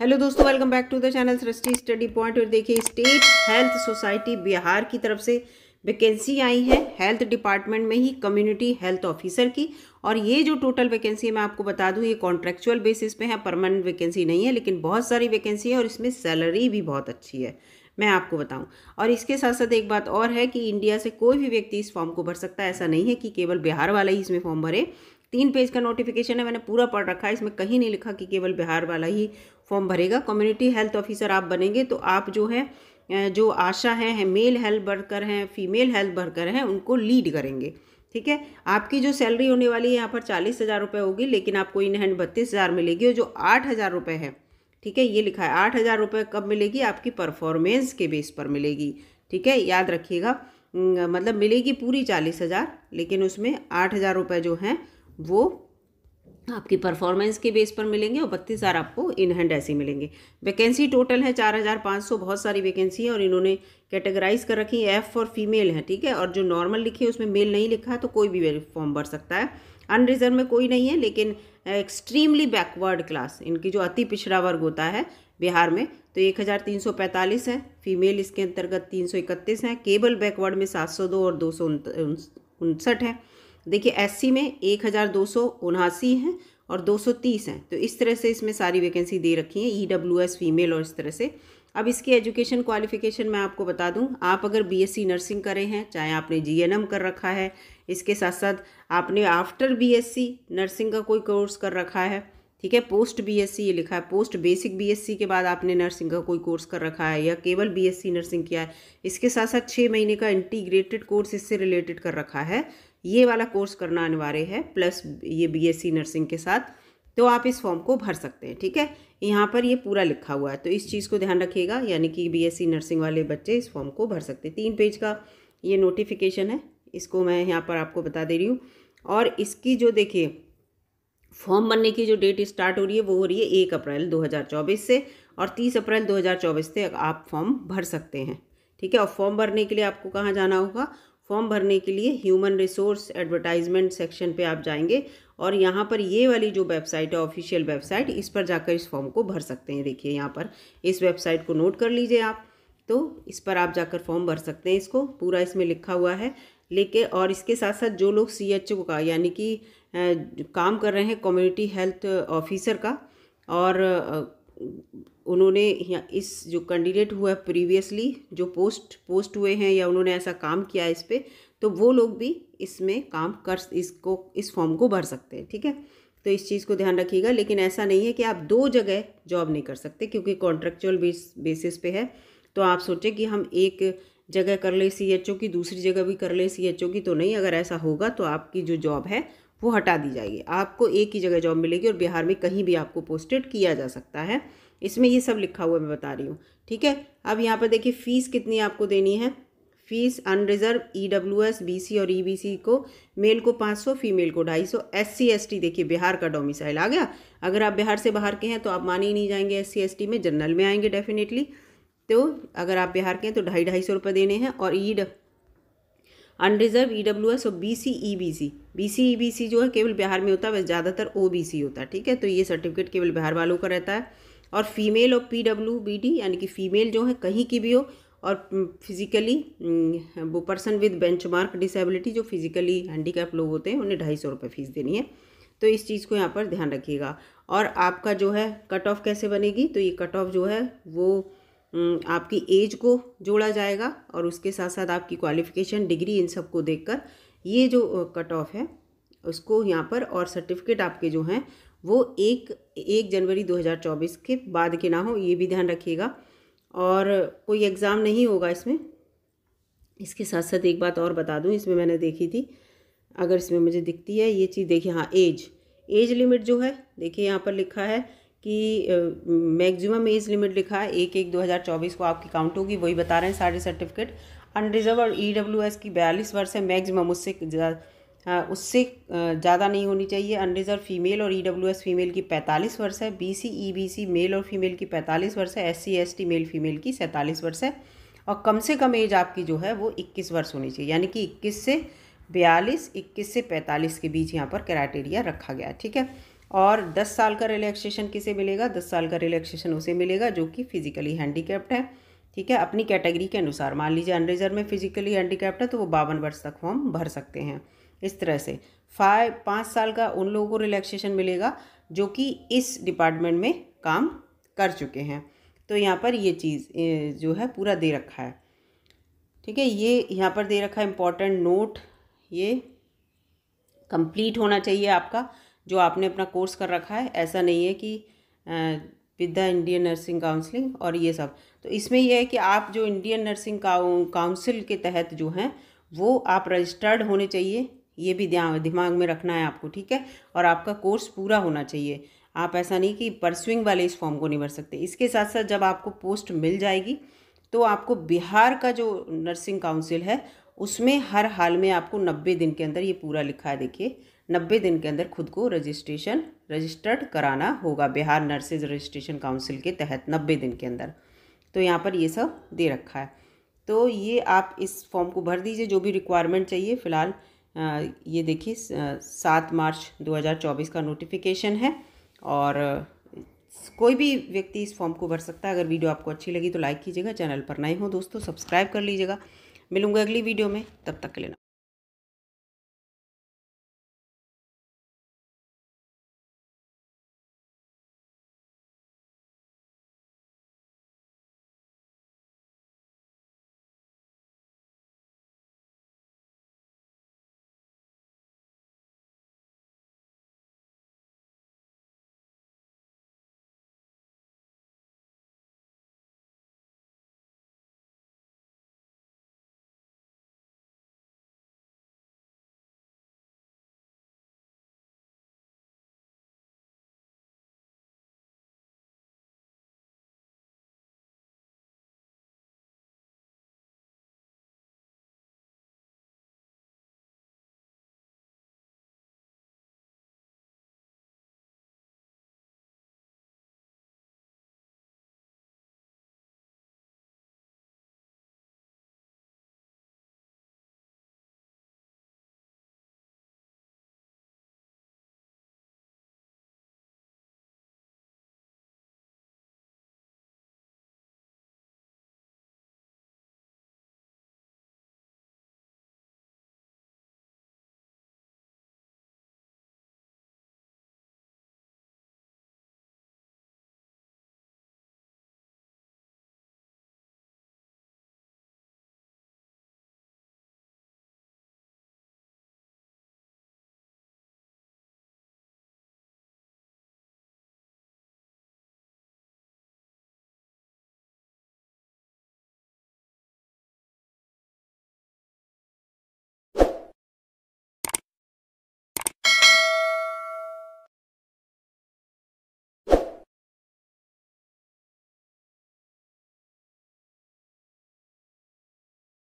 hello दोस्तों welcome back to the channel Srishti study point और देखिए स्टेट हेल्थ सोसाइटी बिहार की तरफ से वैकेंसी आई है हेल्थ डिपार्टमेंट में ही कम्युनिटी हेल्थ ऑफिसर की और ये जो टोटल वैकेंसी है मैं आपको बता दूं ये कॉन्ट्रेक्चुअल बेसिस पे है परमानेंट वैकेंसी नहीं है लेकिन बहुत सारी वैकेंसी है और इसमें सैलरी भी बहुत अच्छी है मैं आपको बताऊं और इसके साथ साथ एक बात और है कि इंडिया से कोई भी व्यक्ति इस फॉर्म को भर सकता है ऐसा नहीं है कि केवल बिहार वाला ही इसमें फॉर्म भरे तीन पेज का नोटिफिकेशन है मैंने पूरा पढ़ रखा है इसमें कहीं नहीं लिखा कि केवल बिहार वाला ही फॉर्म भरेगा कम्युनिटी हेल्थ ऑफिसर आप बनेंगे तो आप जो है जो आशा है, है मेल हेल्थ वर्कर हैं फीमेल हेल्थ वर्कर हैं उनको लीड करेंगे ठीक है आपकी जो सैलरी होने वाली है यहाँ पर चालीस हज़ार रुपये होगी लेकिन आपको इन हैंड बत्तीस हज़ार मिलेगी और जो आठ हज़ार रुपये है ठीक है ये लिखा है आठ हज़ार रुपये कब मिलेगी आपकी परफॉर्मेंस के बेस पर मिलेगी ठीक है याद रखिएगा मतलब मिलेगी पूरी चालीस हज़ार लेकिन उसमें आठ हज़ार रुपये जो हैं वो आपकी परफॉर्मेंस के बेस पर मिलेंगे और बत्तीस हज़ार आपको इन हैंड ऐसे मिलेंगे वैकेंसी टोटल है चार हज़ार पाँच सौ बहुत सारी वैकेंसी है और इन्होंने कैटेगराइज कर रखी है एफ़ फॉर फीमेल है ठीक है और जो नॉर्मल लिखी है उसमें मेल नहीं लिखा है तो कोई भी फॉर्म भर सकता है अनरिजर्व में कोई नहीं है लेकिन एक्सट्रीमली बैकवर्ड क्लास इनकी जो अति पिछड़ा वर्ग होता है बिहार में तो एक हज़ार तीन सौ पैंतालीस है फीमेल इसके अंतर्गत तीन सौ इकतीस हैं केबल बैकवर्ड में सात सौ दो और दो सौ उनसठ है देखिए एससी में एक हज़ार दो सौ उनासी हैं और 230 हैं तो इस तरह से इसमें सारी वैकेंसी दे रखी हैं ई डब्ल्यू एस फीमेल और इस तरह से अब इसकी एजुकेशन क्वालिफिकेशन मैं आपको बता दूं आप अगर बीएससी नर्सिंग करें हैं चाहे आपने जीएनएम कर रखा है इसके साथ साथ आपने आफ्टर बीएससी नर्सिंग का कोई कोर्स कर रखा है ठीक है पोस्ट बीएससी ये लिखा है पोस्ट बेसिक बीएससी के बाद आपने नर्सिंग का कोई कोर्स कर रखा है या केवल बीएससी नर्सिंग किया है इसके साथ साथ छः महीने का इंटीग्रेटेड कोर्स इससे रिलेटेड कर रखा है ये वाला कोर्स करना अनिवार्य है प्लस ये बीएससी नर्सिंग के साथ तो आप इस फॉर्म को भर सकते हैं ठीक है यहाँ पर ये पूरा लिखा हुआ है तो इस चीज़ को ध्यान रखिएगा यानी कि बीएससी नर्सिंग वाले बच्चे इस फॉर्म को भर सकते हैं तीन पेज का ये नोटिफिकेशन है इसको मैं यहाँ पर आपको बता दे रही हूँ और इसकी जो देखिए फॉर्म भरने की जो डेट स्टार्ट हो रही है वो हो रही है एक अप्रैल 2024 से और तीस अप्रैल 2024 से आप फॉर्म भर सकते हैं ठीक है और फॉर्म भरने के लिए आपको कहाँ जाना होगा फॉर्म भरने के लिए ह्यूमन रिसोर्स एडवर्टाइजमेंट सेक्शन पे आप जाएंगे और यहाँ पर ये वाली जो वेबसाइट है ऑफिशियल वेबसाइट इस पर जाकर इस फॉर्म को भर सकते हैं देखिए यहाँ पर इस वेबसाइट को नोट कर लीजिए आप तो इस पर आप जाकर फॉर्म भर सकते हैं इसको पूरा इसमें लिखा हुआ है लेके और इसके साथ साथ जो लोग सी एच ओ का यानी कि काम कर रहे हैं कम्युनिटी हेल्थ ऑफिसर का और उन्होंने या इस जो कैंडिडेट हुआ है प्रीवियसली जो पोस्ट पोस्ट हुए हैं या उन्होंने ऐसा काम किया है इस पर तो वो लोग भी इसमें काम कर इसको इस फॉर्म को भर सकते हैं ठीक है तो इस चीज़ को ध्यान रखिएगा लेकिन ऐसा नहीं है कि आप दो जगह जॉब नहीं कर सकते क्योंकि कॉन्ट्रेक्चुअल बेस बेसिस पे है तो आप सोचें कि हम एक जगह कर ले सी एच ओ की दूसरी जगह भी कर ले सी एच ओ की तो नहीं अगर ऐसा होगा तो आपकी जो जॉब है वो हटा दी जाएगी आपको एक ही जगह जॉब मिलेगी और बिहार में कहीं भी आपको पोस्टेड किया जा सकता है इसमें ये सब लिखा हुआ मैं बता रही हूँ ठीक है अब यहाँ पर देखिए फ़ीस कितनी आपको देनी है fees unreserve E W S B C और ई बी सी को मेल को पाँच सौ फीमेल को ढाई सौ एस सी एस टी देखिए बिहार का डोमिसाइल आ गया अगर आप बिहार से बाहर के हैं तो आप मान ही नहीं जाएंगे एस सी एस टी में जनरल में आएंगे डेफिनेटली तो अगर आप बिहार के हैं तो ढाई ढाई सौ रुपये देने हैं और ई अनरिजर्व ई डब्ल्यू एस और B C E B C B C E B C जो है केवल बिहार में होता है वैसे ज़्यादातर ओ बी सी होता है ठीक है तो ये सर्टिफिकेट केवल बिहार वालों का रहता है और फीमेल और पी डब्ल्यू बी डी यानी कि फ़ीमेल जो है कहीं की भी हो और फिज़िकली वो पर्सन विद बेंचमार्क डिसेबिलिटी जो फिज़िकली हैंडीकैप लोग होते हैं उन्हें ढाई सौ रुपये फ़ीस देनी है तो इस चीज़ को यहाँ पर ध्यान रखिएगा और आपका जो है कट ऑफ कैसे बनेगी तो ये कट ऑफ जो है वो आपकी एज को जोड़ा जाएगा और उसके साथ साथ आपकी क्वालिफ़िकेशन डिग्री इन सब को देख कर ये जो कट ऑफ है उसको यहाँ पर और सर्टिफिकेट आपके जो हैं वो एक एक जनवरी 2024 के बाद के ना हो ये भी ध्यान रखिएगा और कोई एग्ज़ाम नहीं होगा इसमें इसके साथ साथ एक बात और बता दूँ इसमें मैंने देखी थी अगर इसमें मुझे दिखती है ये चीज़ देखिए हाँ एज एज लिमिट जो है देखिए यहाँ पर लिखा है कि मैक्सिमम एज लिमिट लिखा है एक एक दो हज़ार चौबीस को आपकी काउंट होगी वही बता रहे हैं सारे सर्टिफिकेट अनरिजर्व और ई डब्ल्यू एस की बयालीस वर्ष है मैक्सिमम उससे हाँ, उससे ज़्यादा नहीं होनी चाहिए अनरिजर्व फीमेल और ई e फीमेल की पैंतालीस वर्ष है बी सी मेल और फीमेल की पैंतालीस वर्ष है एस सी मेल फीमेल की सैंतालीस वर्ष है और कम से कम एज आपकी जो है वो इक्कीस वर्ष होनी चाहिए यानी कि इक्कीस से बयालीस इक्कीस से पैंतालीस के बीच यहाँ पर क्राइटेरिया रखा गया है ठीक है और दस साल का रिलैक्सेशन किसे मिलेगा दस साल का रिलैक्सेशन उसे मिलेगा जो कि फिजिकली हैंडीकैप्ड है ठीक है अपनी कैटेगरी के अनुसार मान लीजिए अनरिजर्व में फिजिकली हैंडीकैप्ड है तो वो बावन वर्ष तक फॉर्म भर सकते हैं इस तरह से फाइव पाँच साल का उन लोगों को रिलैक्सेशन मिलेगा जो कि इस डिपार्टमेंट में काम कर चुके हैं तो यहाँ पर ये चीज़ जो है पूरा दे रखा है ठीक है ये यहाँ पर दे रखा है इम्पॉर्टेंट नोट ये कंप्लीट होना चाहिए आपका जो आपने अपना कोर्स कर रखा है ऐसा नहीं है कि with the Indian nursing counselling और ये सब तो इसमें यह है कि आप जो इंडियन नर्सिंग काउंसिल के तहत जो हैं वो आप रजिस्टर्ड होने चाहिए ये भी ध्यान दिमाग में रखना है आपको ठीक है और आपका कोर्स पूरा होना चाहिए आप ऐसा नहीं कि परसुइंग वाले इस फॉर्म को नहीं भर सकते इसके साथ साथ जब आपको पोस्ट मिल जाएगी तो आपको बिहार का जो नर्सिंग काउंसिल है उसमें हर हाल में आपको नब्बे दिन के अंदर ये पूरा लिखा है देखिए नब्बे दिन के अंदर खुद को रजिस्ट्रेशन रजिस्टर्ड कराना होगा बिहार नर्सेज रजिस्ट्रेशन काउंसिल के तहत नब्बे दिन के अंदर तो यहाँ पर ये सब दे रखा है तो ये आप इस फॉर्म को भर दीजिए जो भी रिक्वायरमेंट चाहिए फ़िलहाल ये देखिए सात मार्च 2024 का नोटिफिकेशन है और कोई भी व्यक्ति इस फॉर्म को भर सकता है अगर वीडियो आपको अच्छी लगी तो लाइक कीजिएगा चैनल पर नए हो दोस्तों सब्सक्राइब कर लीजिएगा मिलूंगा अगली वीडियो में तब तक के लिए